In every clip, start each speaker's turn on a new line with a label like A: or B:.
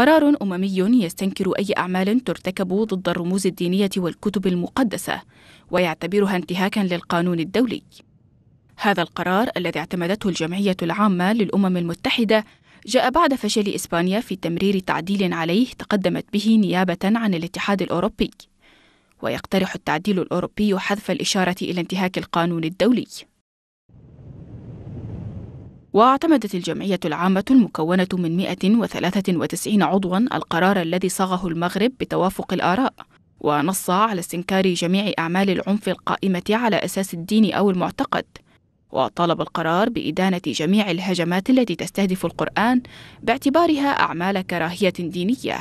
A: قرار أممي يستنكر أي أعمال ترتكب ضد الرموز الدينية والكتب المقدسة ويعتبرها انتهاكا للقانون الدولي. هذا القرار الذي اعتمدته الجمعية العامة للأمم المتحدة جاء بعد فشل إسبانيا في تمرير تعديل عليه تقدمت به نيابة عن الاتحاد الأوروبي. ويقترح التعديل الأوروبي حذف الإشارة إلى انتهاك القانون الدولي. واعتمدت الجمعية العامة المكونة من 193 عضوا القرار الذي صاغه المغرب بتوافق الآراء ونص على استنكار جميع أعمال العنف القائمة على أساس الدين أو المعتقد وطلب القرار بإدانة جميع الهجمات التي تستهدف القرآن باعتبارها أعمال كراهية دينية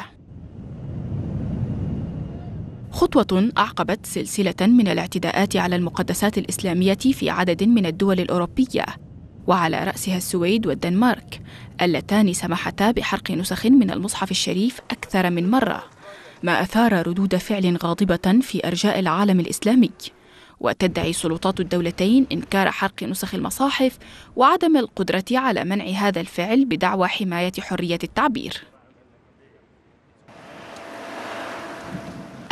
A: خطوة أعقبت سلسلة من الاعتداءات على المقدسات الإسلامية في عدد من الدول الأوروبية وعلى رأسها السويد والدنمارك اللتان سمحتا بحرق نسخ من المصحف الشريف أكثر من مرة ما أثار ردود فعل غاضبة في أرجاء العالم الإسلامي وتدعي سلطات الدولتين إنكار حرق نسخ المصاحف وعدم القدرة على منع هذا الفعل بدعوى حماية حرية التعبير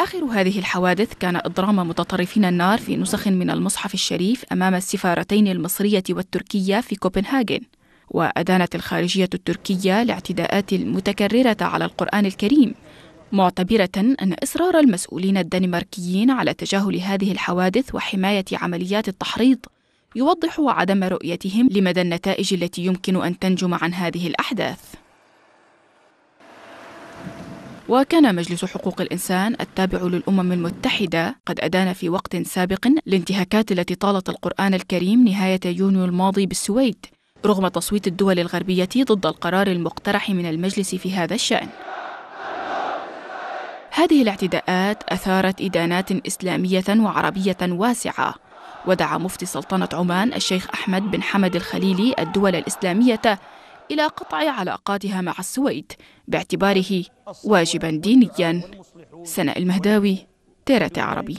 A: آخر هذه الحوادث كان إضرام متطرفين النار في نسخ من المصحف الشريف أمام السفارتين المصرية والتركية في كوبنهاجن وأدانت الخارجية التركية الاعتداءات المتكررة على القرآن الكريم معتبرة أن إصرار المسؤولين الدنماركيين على تجاهل هذه الحوادث وحماية عمليات التحريض يوضح عدم رؤيتهم لمدى النتائج التي يمكن أن تنجم عن هذه الأحداث وكان مجلس حقوق الإنسان التابع للأمم المتحدة قد أدان في وقت سابق الانتهاكات التي طالت القرآن الكريم نهاية يونيو الماضي بالسويد رغم تصويت الدول الغربية ضد القرار المقترح من المجلس في هذا الشأن هذه الاعتداءات أثارت إدانات إسلامية وعربية واسعة ودعا مفتي سلطنة عمان الشيخ أحمد بن حمد الخليلي الدول الإسلامية إلى قطع علاقاتها مع السويد باعتباره واجبا دينيا سناء المهداوي تيرة عربي